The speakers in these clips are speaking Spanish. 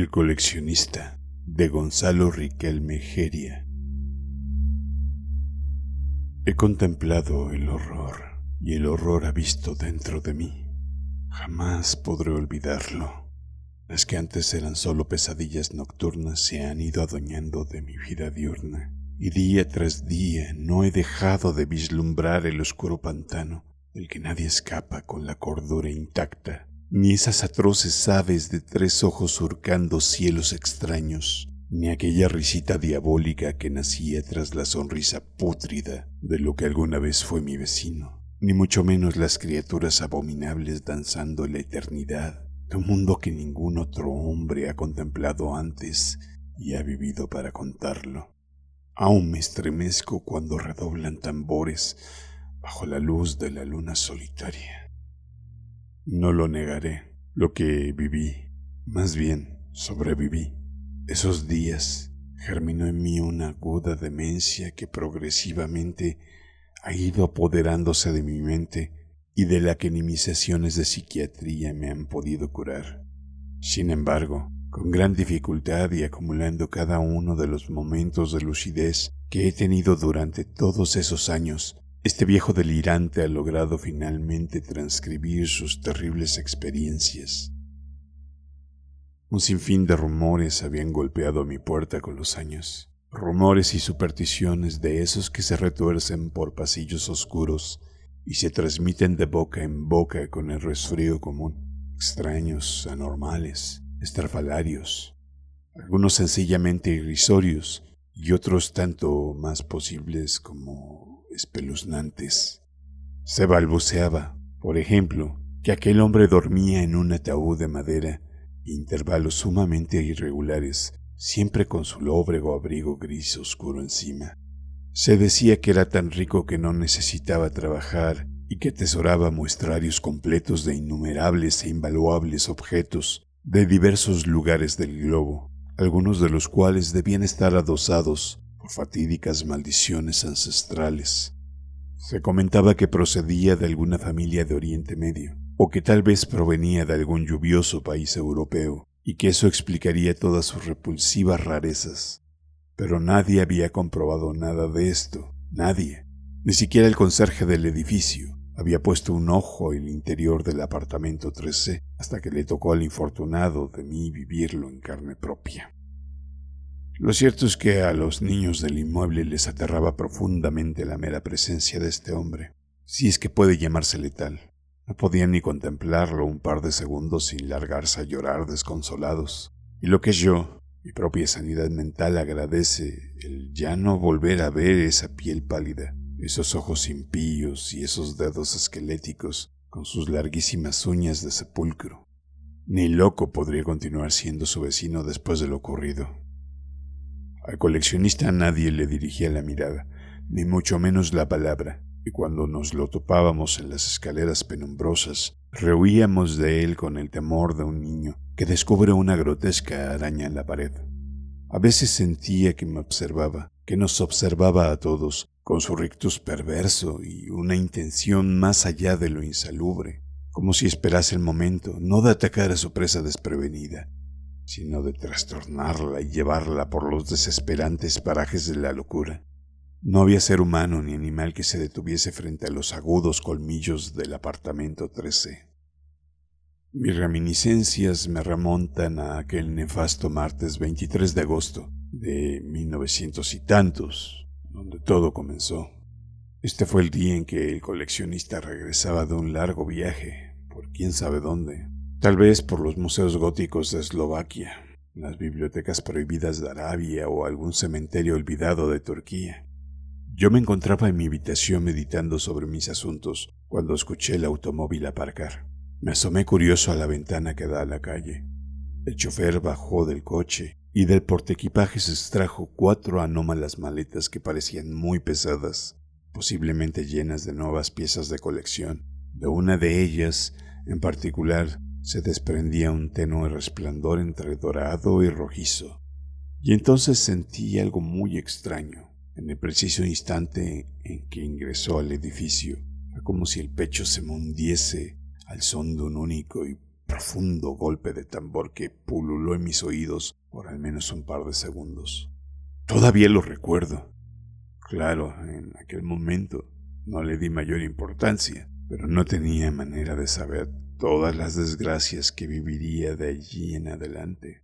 El coleccionista de Gonzalo Riquelme Geria. He contemplado el horror y el horror ha visto dentro de mí. Jamás podré olvidarlo. Las que antes eran solo pesadillas nocturnas se han ido adueñando de mi vida diurna, y día tras día no he dejado de vislumbrar el oscuro pantano del que nadie escapa con la cordura intacta ni esas atroces aves de tres ojos surcando cielos extraños, ni aquella risita diabólica que nacía tras la sonrisa pútrida de lo que alguna vez fue mi vecino, ni mucho menos las criaturas abominables danzando en la eternidad de un mundo que ningún otro hombre ha contemplado antes y ha vivido para contarlo. Aún me estremezco cuando redoblan tambores bajo la luz de la luna solitaria. No lo negaré. Lo que viví, más bien sobreviví. Esos días germinó en mí una aguda demencia que progresivamente ha ido apoderándose de mi mente y de la que ni mis sesiones de psiquiatría me han podido curar. Sin embargo, con gran dificultad y acumulando cada uno de los momentos de lucidez que he tenido durante todos esos años, este viejo delirante ha logrado finalmente transcribir sus terribles experiencias. Un sinfín de rumores habían golpeado mi puerta con los años, rumores y supersticiones de esos que se retuercen por pasillos oscuros y se transmiten de boca en boca con el resfrío común, extraños, anormales, estrafalarios, algunos sencillamente irrisorios y otros tanto más posibles como espeluznantes. Se balbuceaba, por ejemplo, que aquel hombre dormía en un ataúd de madera, intervalos sumamente irregulares, siempre con su lóbrego abrigo gris oscuro encima. Se decía que era tan rico que no necesitaba trabajar y que tesoraba muestrarios completos de innumerables e invaluables objetos de diversos lugares del globo, algunos de los cuales debían estar adosados fatídicas maldiciones ancestrales. Se comentaba que procedía de alguna familia de Oriente Medio, o que tal vez provenía de algún lluvioso país europeo, y que eso explicaría todas sus repulsivas rarezas. Pero nadie había comprobado nada de esto, nadie. Ni siquiera el conserje del edificio había puesto un ojo en el interior del apartamento 13 hasta que le tocó al infortunado de mí vivirlo en carne propia. Lo cierto es que a los niños del inmueble les aterraba profundamente la mera presencia de este hombre, si es que puede llamársele tal. No podían ni contemplarlo un par de segundos sin largarse a llorar desconsolados. Y lo que yo, mi propia sanidad mental agradece el ya no volver a ver esa piel pálida, esos ojos impíos y esos dedos esqueléticos con sus larguísimas uñas de sepulcro. Ni loco podría continuar siendo su vecino después de lo ocurrido. Al coleccionista nadie le dirigía la mirada, ni mucho menos la palabra, y cuando nos lo topábamos en las escaleras penumbrosas, rehuíamos de él con el temor de un niño que descubre una grotesca araña en la pared. A veces sentía que me observaba, que nos observaba a todos, con su rictus perverso y una intención más allá de lo insalubre, como si esperase el momento, no de atacar a su presa desprevenida, sino de trastornarla y llevarla por los desesperantes parajes de la locura. No había ser humano ni animal que se detuviese frente a los agudos colmillos del apartamento 13. Mis reminiscencias me remontan a aquel nefasto martes 23 de agosto de 1900 y tantos, donde todo comenzó. Este fue el día en que el coleccionista regresaba de un largo viaje, por quién sabe dónde, Tal vez por los museos góticos de Eslovaquia, las bibliotecas prohibidas de Arabia o algún cementerio olvidado de Turquía. Yo me encontraba en mi habitación meditando sobre mis asuntos cuando escuché el automóvil aparcar. Me asomé curioso a la ventana que da a la calle. El chofer bajó del coche y del portequipaje se extrajo cuatro anómalas maletas que parecían muy pesadas, posiblemente llenas de nuevas piezas de colección. De una de ellas, en particular, se desprendía un tenue resplandor entre dorado y rojizo, y entonces sentí algo muy extraño. En el preciso instante en que ingresó al edificio, como si el pecho se mundiese al son de un único y profundo golpe de tambor que pululó en mis oídos por al menos un par de segundos. Todavía lo recuerdo. Claro, en aquel momento no le di mayor importancia, pero no tenía manera de saber todas las desgracias que viviría de allí en adelante.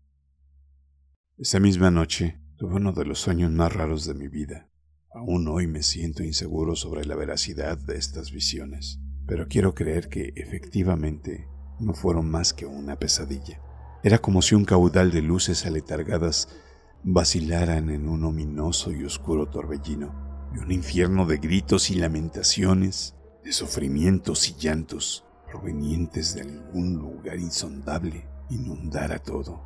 Esa misma noche tuve uno de los sueños más raros de mi vida. Aún hoy me siento inseguro sobre la veracidad de estas visiones, pero quiero creer que efectivamente no fueron más que una pesadilla. Era como si un caudal de luces aletargadas vacilaran en un ominoso y oscuro torbellino, y un infierno de gritos y lamentaciones, de sufrimientos y llantos, provenientes de algún lugar insondable, inundara todo.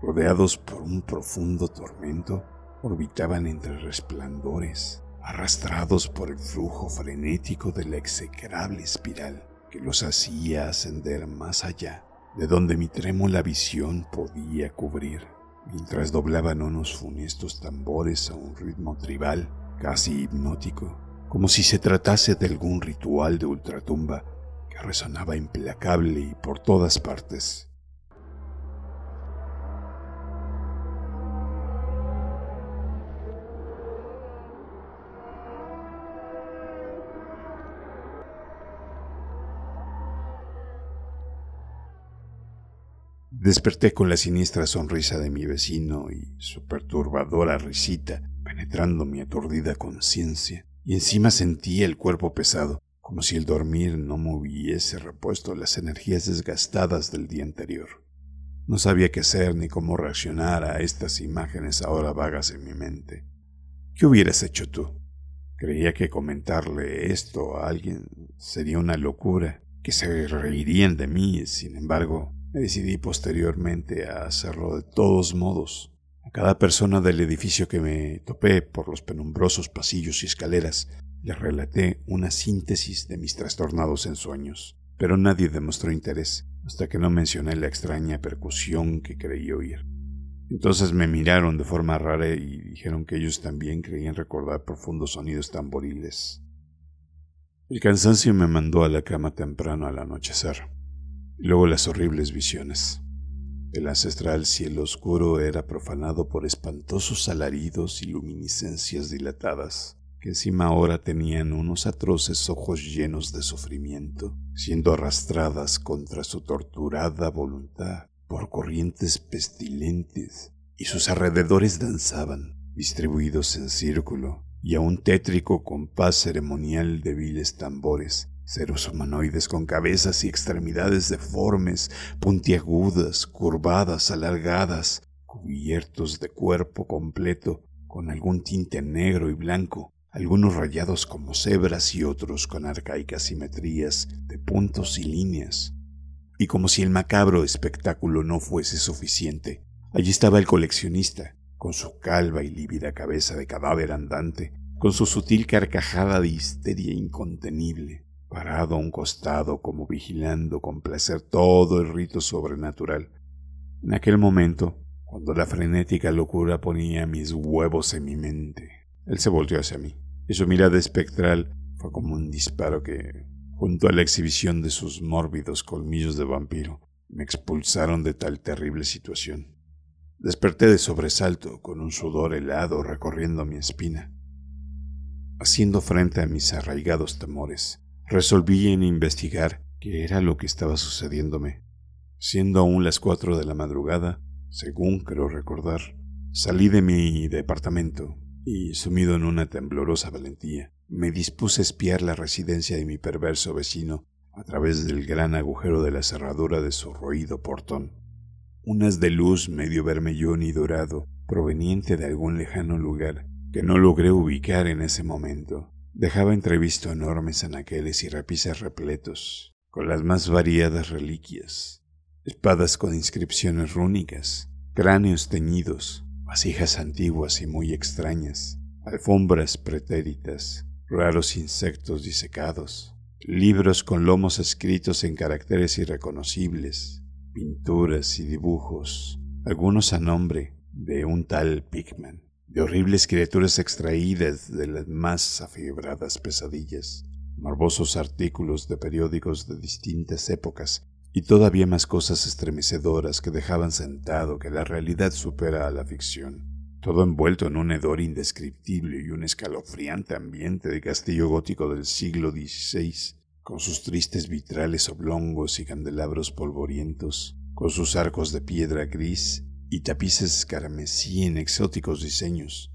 Rodeados por un profundo tormento, orbitaban entre resplandores, arrastrados por el flujo frenético de la execrable espiral que los hacía ascender más allá, de donde mi trémula visión podía cubrir, mientras doblaban unos funestos tambores a un ritmo tribal casi hipnótico, como si se tratase de algún ritual de ultratumba resonaba implacable y por todas partes. Desperté con la siniestra sonrisa de mi vecino y su perturbadora risita penetrando mi aturdida conciencia, y encima sentí el cuerpo pesado, como si el dormir no me hubiese repuesto las energías desgastadas del día anterior. No sabía qué hacer ni cómo reaccionar a estas imágenes ahora vagas en mi mente. ¿Qué hubieras hecho tú? Creía que comentarle esto a alguien sería una locura, que se reirían de mí, sin embargo, me decidí posteriormente a hacerlo de todos modos. A cada persona del edificio que me topé por los penumbrosos pasillos y escaleras, les relaté una síntesis de mis trastornados ensueños, pero nadie demostró interés hasta que no mencioné la extraña percusión que creí oír. Entonces me miraron de forma rara y dijeron que ellos también creían recordar profundos sonidos tamboriles. El cansancio me mandó a la cama temprano al anochecer, y luego las horribles visiones. El ancestral cielo oscuro era profanado por espantosos alaridos y luminiscencias dilatadas, que encima ahora tenían unos atroces ojos llenos de sufrimiento, siendo arrastradas contra su torturada voluntad por corrientes pestilentes, y sus alrededores danzaban, distribuidos en círculo, y a un tétrico compás ceremonial de viles tambores, seres humanoides con cabezas y extremidades deformes, puntiagudas, curvadas, alargadas, cubiertos de cuerpo completo, con algún tinte negro y blanco, algunos rayados como cebras y otros con arcaicas simetrías de puntos y líneas. Y como si el macabro espectáculo no fuese suficiente, allí estaba el coleccionista, con su calva y lívida cabeza de cadáver andante, con su sutil carcajada de histeria incontenible, parado a un costado como vigilando con placer todo el rito sobrenatural. En aquel momento, cuando la frenética locura ponía mis huevos en mi mente, él se volvió hacia mí y su mirada espectral fue como un disparo que, junto a la exhibición de sus mórbidos colmillos de vampiro, me expulsaron de tal terrible situación. Desperté de sobresalto con un sudor helado recorriendo mi espina. Haciendo frente a mis arraigados temores, resolví en investigar qué era lo que estaba sucediéndome. Siendo aún las cuatro de la madrugada, según creo recordar, salí de mi departamento y, sumido en una temblorosa valentía, me dispuse a espiar la residencia de mi perverso vecino a través del gran agujero de la cerradura de su roído portón. Unas de luz medio vermellón y dorado, proveniente de algún lejano lugar que no logré ubicar en ese momento, dejaba entrevisto enormes anaqueles y rapices repletos, con las más variadas reliquias, espadas con inscripciones rúnicas, cráneos teñidos, vasijas antiguas y muy extrañas, alfombras pretéritas, raros insectos disecados, libros con lomos escritos en caracteres irreconocibles, pinturas y dibujos, algunos a nombre de un tal Pigman, de horribles criaturas extraídas de las más afibradas pesadillas, morbosos artículos de periódicos de distintas épocas y todavía más cosas estremecedoras que dejaban sentado que la realidad supera a la ficción, todo envuelto en un hedor indescriptible y un escalofriante ambiente de castillo gótico del siglo XVI, con sus tristes vitrales oblongos y candelabros polvorientos, con sus arcos de piedra gris y tapices carmesí en exóticos diseños.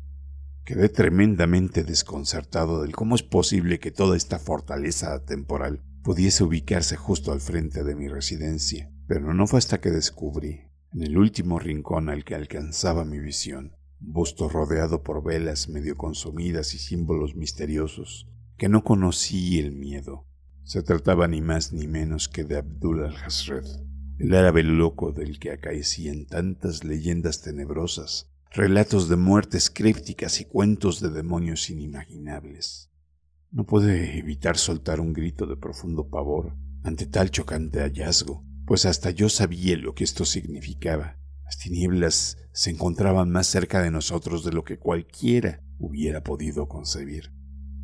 Quedé tremendamente desconcertado del cómo es posible que toda esta fortaleza temporal pudiese ubicarse justo al frente de mi residencia, pero no fue hasta que descubrí, en el último rincón al que alcanzaba mi visión, busto rodeado por velas medio consumidas y símbolos misteriosos, que no conocí el miedo. Se trataba ni más ni menos que de Abdul al-Hasred, el árabe loco del que acaecían tantas leyendas tenebrosas, relatos de muertes crípticas y cuentos de demonios inimaginables. No pude evitar soltar un grito de profundo pavor ante tal chocante hallazgo, pues hasta yo sabía lo que esto significaba. Las tinieblas se encontraban más cerca de nosotros de lo que cualquiera hubiera podido concebir.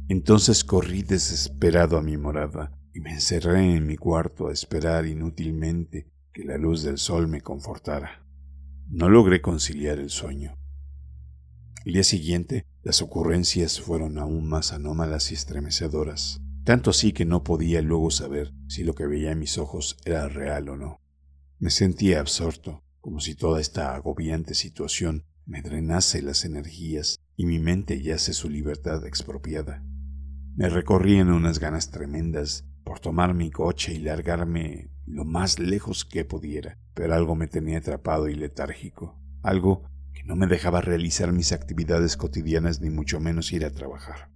Entonces corrí desesperado a mi morada y me encerré en mi cuarto a esperar inútilmente que la luz del sol me confortara. No logré conciliar el sueño. El día siguiente las ocurrencias fueron aún más anómalas y estremecedoras, tanto así que no podía luego saber si lo que veía en mis ojos era real o no. Me sentía absorto, como si toda esta agobiante situación me drenase las energías y mi mente yace su libertad expropiada. Me recorrían unas ganas tremendas por tomar mi coche y largarme lo más lejos que pudiera, pero algo me tenía atrapado y letárgico, algo que no me dejaba realizar mis actividades cotidianas ni mucho menos ir a trabajar.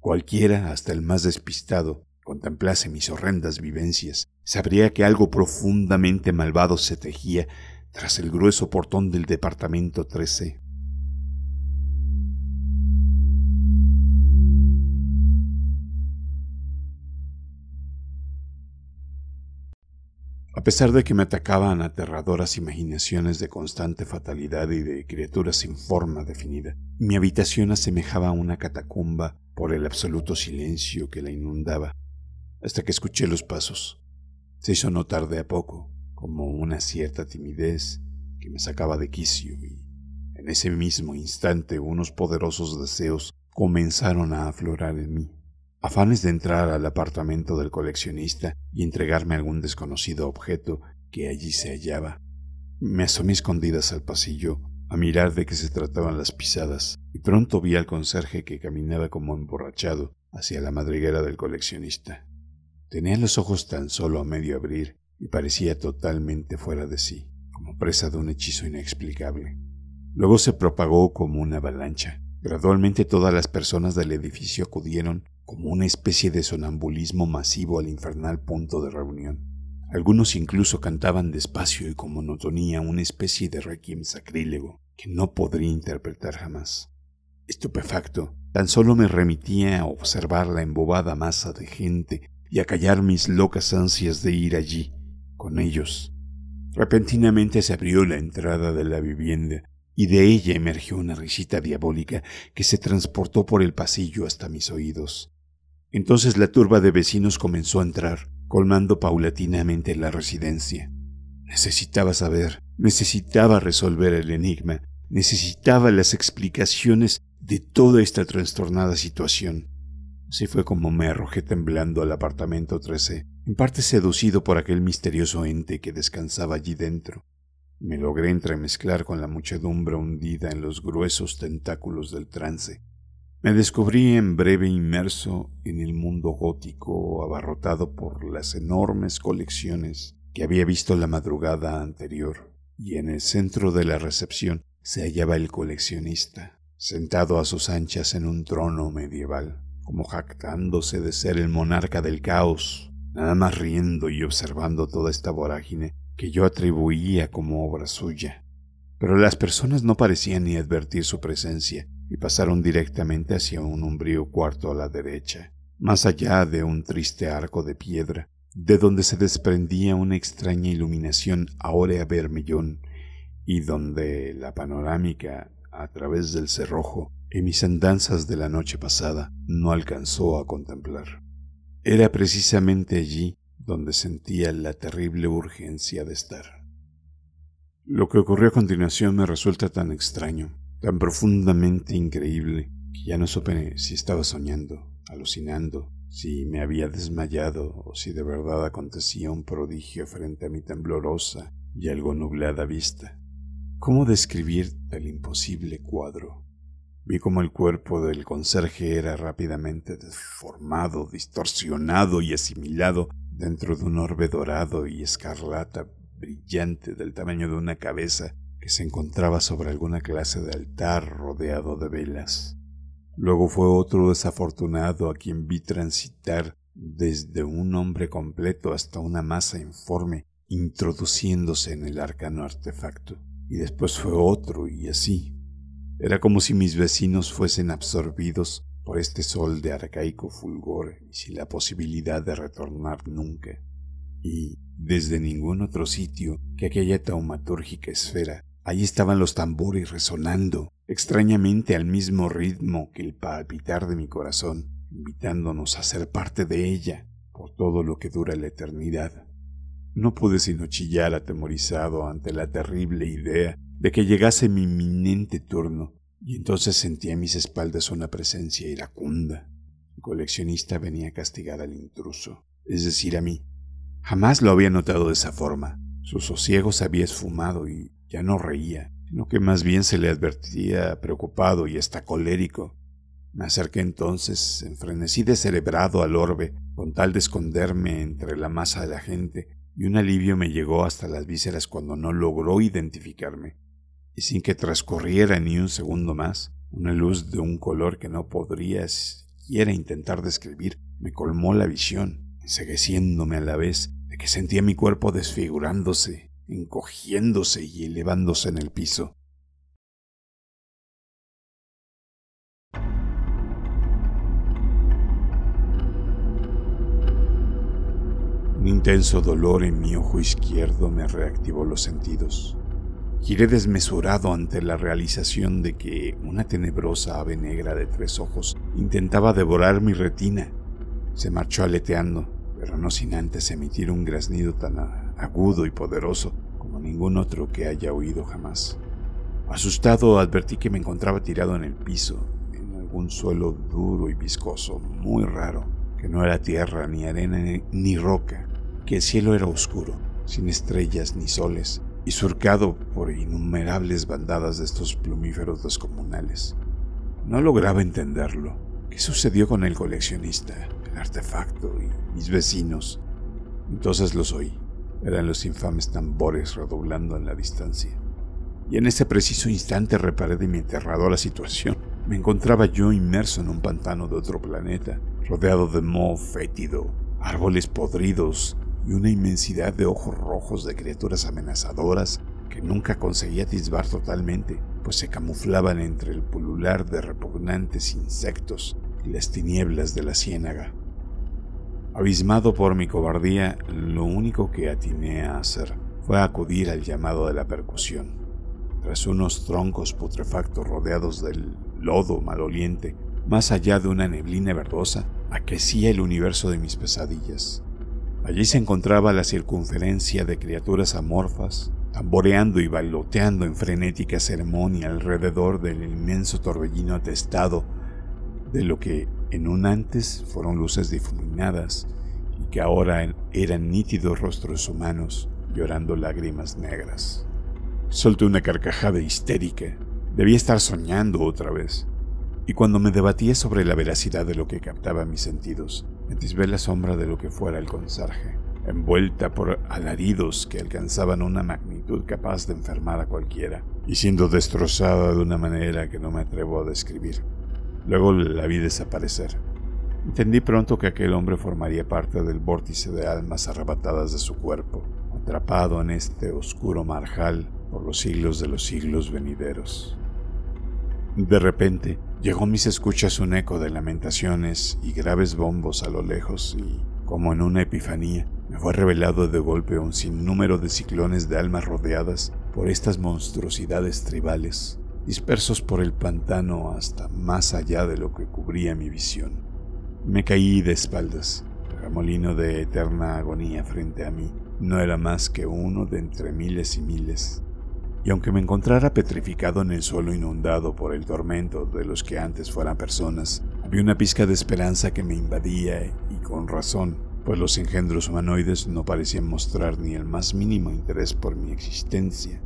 Cualquiera, hasta el más despistado, contemplase mis horrendas vivencias, sabría que algo profundamente malvado se tejía tras el grueso portón del Departamento 13 A pesar de que me atacaban aterradoras imaginaciones de constante fatalidad y de criaturas sin forma definida, mi habitación asemejaba a una catacumba por el absoluto silencio que la inundaba, hasta que escuché los pasos. Se hizo notar de a poco, como una cierta timidez que me sacaba de quicio, y en ese mismo instante unos poderosos deseos comenzaron a aflorar en mí afanes de entrar al apartamento del coleccionista y entregarme algún desconocido objeto que allí se hallaba. Me asomé escondidas al pasillo a mirar de qué se trataban las pisadas, y pronto vi al conserje que caminaba como emborrachado hacia la madriguera del coleccionista. Tenía los ojos tan solo a medio abrir y parecía totalmente fuera de sí, como presa de un hechizo inexplicable. Luego se propagó como una avalancha. Gradualmente todas las personas del edificio acudieron como una especie de sonambulismo masivo al infernal punto de reunión. Algunos incluso cantaban despacio y con monotonía una especie de requiem sacrílego que no podría interpretar jamás. Estupefacto, tan solo me remitía a observar la embobada masa de gente y a callar mis locas ansias de ir allí, con ellos. Repentinamente se abrió la entrada de la vivienda y de ella emergió una risita diabólica que se transportó por el pasillo hasta mis oídos. Entonces la turba de vecinos comenzó a entrar, colmando paulatinamente la residencia. Necesitaba saber, necesitaba resolver el enigma, necesitaba las explicaciones de toda esta trastornada situación. Así fue como me arrojé temblando al apartamento 13, en parte seducido por aquel misterioso ente que descansaba allí dentro. Me logré entremezclar con la muchedumbre hundida en los gruesos tentáculos del trance. Me descubrí en breve inmerso en el mundo gótico abarrotado por las enormes colecciones que había visto la madrugada anterior, y en el centro de la recepción se hallaba el coleccionista, sentado a sus anchas en un trono medieval, como jactándose de ser el monarca del caos, nada más riendo y observando toda esta vorágine que yo atribuía como obra suya. Pero las personas no parecían ni advertir su presencia, y pasaron directamente hacia un umbrío cuarto a la derecha, más allá de un triste arco de piedra, de donde se desprendía una extraña iluminación áurea vermellón, y donde la panorámica, a través del cerrojo, en mis andanzas de la noche pasada, no alcanzó a contemplar. Era precisamente allí donde sentía la terrible urgencia de estar. Lo que ocurrió a continuación me resulta tan extraño, tan profundamente increíble que ya no supe si estaba soñando, alucinando, si me había desmayado o si de verdad acontecía un prodigio frente a mi temblorosa y algo nublada vista. ¿Cómo describir el imposible cuadro? Vi como el cuerpo del conserje era rápidamente deformado, distorsionado y asimilado dentro de un orbe dorado y escarlata brillante del tamaño de una cabeza que se encontraba sobre alguna clase de altar rodeado de velas. Luego fue otro desafortunado a quien vi transitar desde un hombre completo hasta una masa informe, introduciéndose en el arcano artefacto. Y después fue otro, y así. Era como si mis vecinos fuesen absorbidos por este sol de arcaico fulgor y sin la posibilidad de retornar nunca. Y, desde ningún otro sitio que aquella taumatúrgica esfera, Allí estaban los tambores resonando, extrañamente al mismo ritmo que el palpitar de mi corazón, invitándonos a ser parte de ella por todo lo que dura la eternidad. No pude sino chillar atemorizado ante la terrible idea de que llegase mi inminente turno, y entonces sentí a mis espaldas una presencia iracunda. El coleccionista venía a castigar al intruso, es decir, a mí. Jamás lo había notado de esa forma. Su sosiego se había esfumado y ya no reía, sino que más bien se le advertía preocupado y hasta colérico. Me acerqué entonces, enfrenecí de cerebrado al orbe, con tal de esconderme entre la masa de la gente, y un alivio me llegó hasta las vísceras cuando no logró identificarme. Y sin que transcurriera ni un segundo más, una luz de un color que no podría siquiera intentar describir me colmó la visión, ensegueciéndome a la vez de que sentía mi cuerpo desfigurándose encogiéndose y elevándose en el piso. Un intenso dolor en mi ojo izquierdo me reactivó los sentidos. Giré desmesurado ante la realización de que una tenebrosa ave negra de tres ojos intentaba devorar mi retina. Se marchó aleteando, pero no sin antes emitir un graznido tan agudo y poderoso, como ningún otro que haya oído jamás. Asustado, advertí que me encontraba tirado en el piso, en algún suelo duro y viscoso, muy raro, que no era tierra, ni arena, ni roca, que el cielo era oscuro, sin estrellas ni soles, y surcado por innumerables bandadas de estos plumíferos descomunales. No lograba entenderlo. ¿Qué sucedió con el coleccionista, el artefacto y mis vecinos? Entonces los oí eran los infames tambores redoblando en la distancia. Y en ese preciso instante reparé de mi aterradora situación. Me encontraba yo inmerso en un pantano de otro planeta, rodeado de moho fétido, árboles podridos y una inmensidad de ojos rojos de criaturas amenazadoras que nunca conseguía atisbar totalmente, pues se camuflaban entre el pulular de repugnantes insectos y las tinieblas de la ciénaga. Abismado por mi cobardía, lo único que atiné a hacer fue acudir al llamado de la percusión. Tras unos troncos putrefactos rodeados del lodo maloliente, más allá de una neblina verdosa, aquecía el universo de mis pesadillas. Allí se encontraba la circunferencia de criaturas amorfas, tamboreando y baloteando en frenética ceremonia alrededor del inmenso torbellino atestado de lo que en un antes fueron luces difuminadas y que ahora eran nítidos rostros humanos llorando lágrimas negras. Solté una carcajada histérica. Debía estar soñando otra vez. Y cuando me debatía sobre la veracidad de lo que captaba mis sentidos, me disvé la sombra de lo que fuera el conserje, envuelta por alaridos que alcanzaban una magnitud capaz de enfermar a cualquiera, y siendo destrozada de una manera que no me atrevo a describir. Luego la vi desaparecer. Entendí pronto que aquel hombre formaría parte del vórtice de almas arrebatadas de su cuerpo, atrapado en este oscuro marjal por los siglos de los siglos venideros. De repente, llegó a mis escuchas un eco de lamentaciones y graves bombos a lo lejos y, como en una epifanía, me fue revelado de golpe un sinnúmero de ciclones de almas rodeadas por estas monstruosidades tribales dispersos por el pantano hasta más allá de lo que cubría mi visión. Me caí de espaldas. El remolino de eterna agonía frente a mí no era más que uno de entre miles y miles. Y aunque me encontrara petrificado en el suelo inundado por el tormento de los que antes fueran personas, había una pizca de esperanza que me invadía y con razón, pues los engendros humanoides no parecían mostrar ni el más mínimo interés por mi existencia.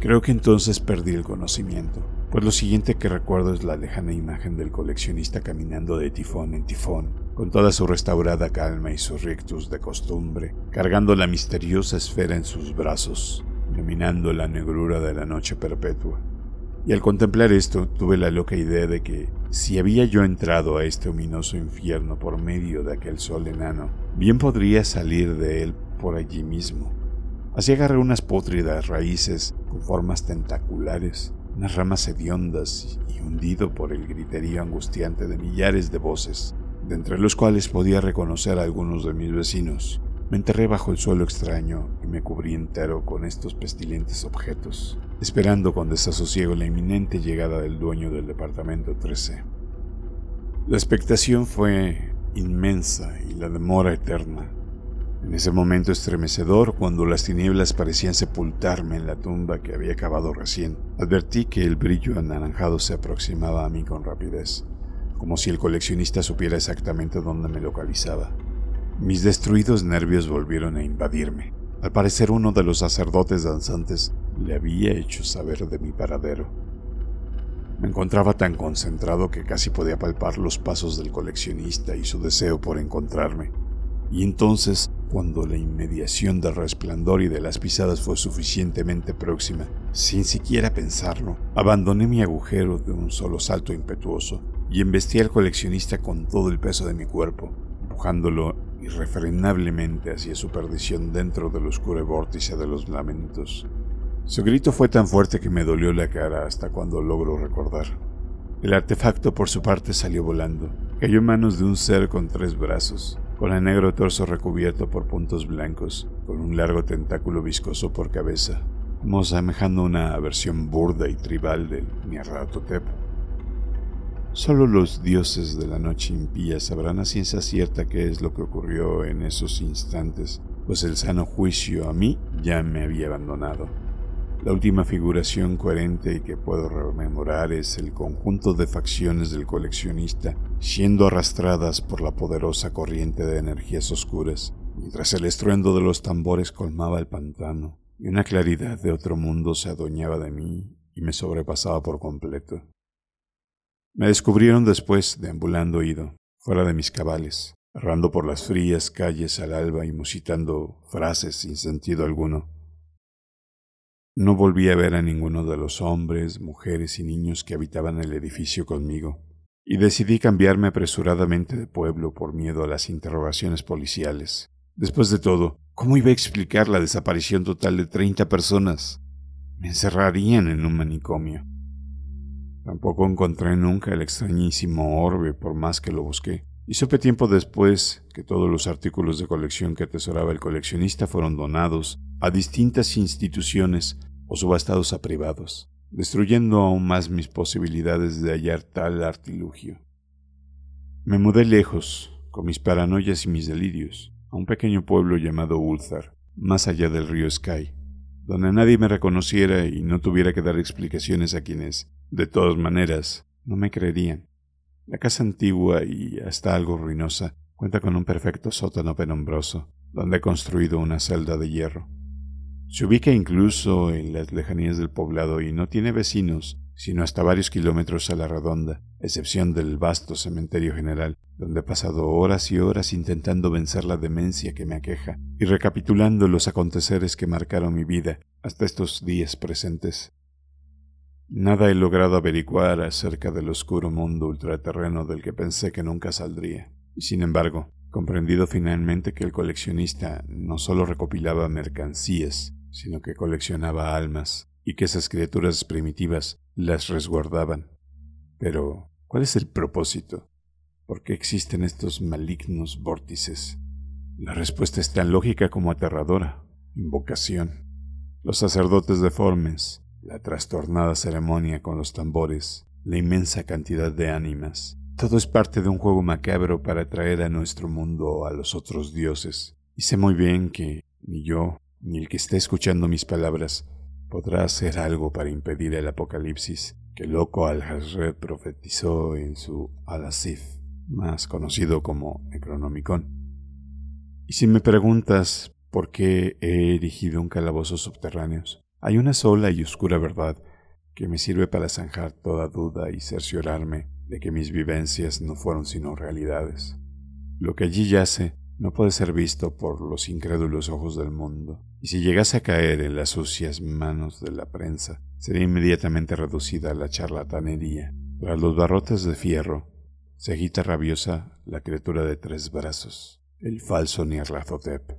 Creo que entonces perdí el conocimiento, pues lo siguiente que recuerdo es la lejana imagen del coleccionista caminando de tifón en tifón, con toda su restaurada calma y su rictus de costumbre, cargando la misteriosa esfera en sus brazos, iluminando la negrura de la noche perpetua. Y al contemplar esto, tuve la loca idea de que, si había yo entrado a este ominoso infierno por medio de aquel sol enano, bien podría salir de él por allí mismo. Así agarré unas pótridas raíces formas tentaculares, unas ramas hediondas y hundido por el griterío angustiante de millares de voces, de entre los cuales podía reconocer a algunos de mis vecinos. Me enterré bajo el suelo extraño y me cubrí entero con estos pestilentes objetos, esperando con desasosiego la inminente llegada del dueño del departamento 13. La expectación fue inmensa y la demora eterna. En ese momento estremecedor, cuando las tinieblas parecían sepultarme en la tumba que había acabado recién, advertí que el brillo anaranjado se aproximaba a mí con rapidez, como si el coleccionista supiera exactamente dónde me localizaba. Mis destruidos nervios volvieron a invadirme. Al parecer uno de los sacerdotes danzantes le había hecho saber de mi paradero. Me encontraba tan concentrado que casi podía palpar los pasos del coleccionista y su deseo por encontrarme. Y entonces cuando la inmediación del resplandor y de las pisadas fue suficientemente próxima. Sin siquiera pensarlo, abandoné mi agujero de un solo salto impetuoso y embestí al coleccionista con todo el peso de mi cuerpo, empujándolo irrefrenablemente hacia su perdición dentro del oscuro vórtice de los lamentos. Su grito fue tan fuerte que me dolió la cara hasta cuando logro recordar. El artefacto por su parte salió volando, cayó en manos de un ser con tres brazos, con el negro torso recubierto por puntos blancos, con un largo tentáculo viscoso por cabeza, como semejando una versión burda y tribal del tep. Solo los dioses de la noche impía sabrán a ciencia cierta qué es lo que ocurrió en esos instantes, pues el sano juicio a mí ya me había abandonado. La última figuración coherente y que puedo rememorar es el conjunto de facciones del coleccionista siendo arrastradas por la poderosa corriente de energías oscuras, mientras el estruendo de los tambores colmaba el pantano y una claridad de otro mundo se adueñaba de mí y me sobrepasaba por completo. Me descubrieron después deambulando ido, fuera de mis cabales, errando por las frías calles al alba y musitando frases sin sentido alguno no volví a ver a ninguno de los hombres, mujeres y niños que habitaban el edificio conmigo, y decidí cambiarme apresuradamente de pueblo por miedo a las interrogaciones policiales. Después de todo, ¿cómo iba a explicar la desaparición total de 30 personas? Me encerrarían en un manicomio. Tampoco encontré nunca el extrañísimo orbe por más que lo busqué, y supe tiempo después que todos los artículos de colección que atesoraba el coleccionista fueron donados a distintas instituciones o subastados a privados, destruyendo aún más mis posibilidades de hallar tal artilugio. Me mudé lejos, con mis paranoias y mis delirios, a un pequeño pueblo llamado Ulzar, más allá del río Sky, donde nadie me reconociera y no tuviera que dar explicaciones a quienes, de todas maneras, no me creerían. La casa antigua y hasta algo ruinosa cuenta con un perfecto sótano penombroso, donde he construido una celda de hierro. Se ubica incluso en las lejanías del poblado y no tiene vecinos, sino hasta varios kilómetros a la redonda, excepción del vasto cementerio general, donde he pasado horas y horas intentando vencer la demencia que me aqueja y recapitulando los aconteceres que marcaron mi vida hasta estos días presentes. Nada he logrado averiguar acerca del oscuro mundo ultraterreno del que pensé que nunca saldría. Y sin embargo, comprendido finalmente que el coleccionista no solo recopilaba mercancías, sino que coleccionaba almas y que esas criaturas primitivas las resguardaban. Pero, ¿cuál es el propósito? ¿Por qué existen estos malignos vórtices? La respuesta es tan lógica como aterradora. Invocación. Los sacerdotes deformes, la trastornada ceremonia con los tambores, la inmensa cantidad de ánimas. Todo es parte de un juego macabro para traer a nuestro mundo a los otros dioses. Y sé muy bien que ni yo ni el que esté escuchando mis palabras podrá hacer algo para impedir el apocalipsis que loco Al-Hazred profetizó en su al más conocido como Necronomicon. Y si me preguntas por qué he erigido un calabozo subterráneo, hay una sola y oscura verdad que me sirve para zanjar toda duda y cerciorarme de que mis vivencias no fueron sino realidades. Lo que allí yace no puede ser visto por los incrédulos ojos del mundo, y si llegase a caer en las sucias manos de la prensa, sería inmediatamente reducida a la charlatanería. Para los barrotes de fierro, se agita rabiosa la criatura de tres brazos, el falso Nyarlathotep.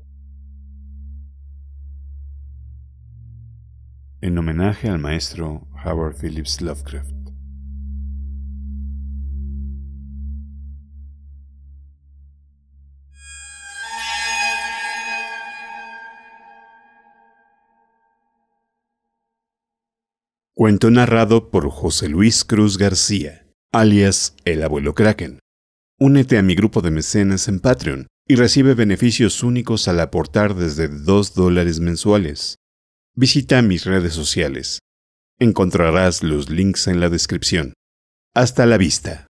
En homenaje al maestro Howard Phillips Lovecraft. Cuento narrado por José Luis Cruz García, alias El Abuelo Kraken. Únete a mi grupo de mecenas en Patreon y recibe beneficios únicos al aportar desde 2 dólares mensuales. Visita mis redes sociales. Encontrarás los links en la descripción. Hasta la vista.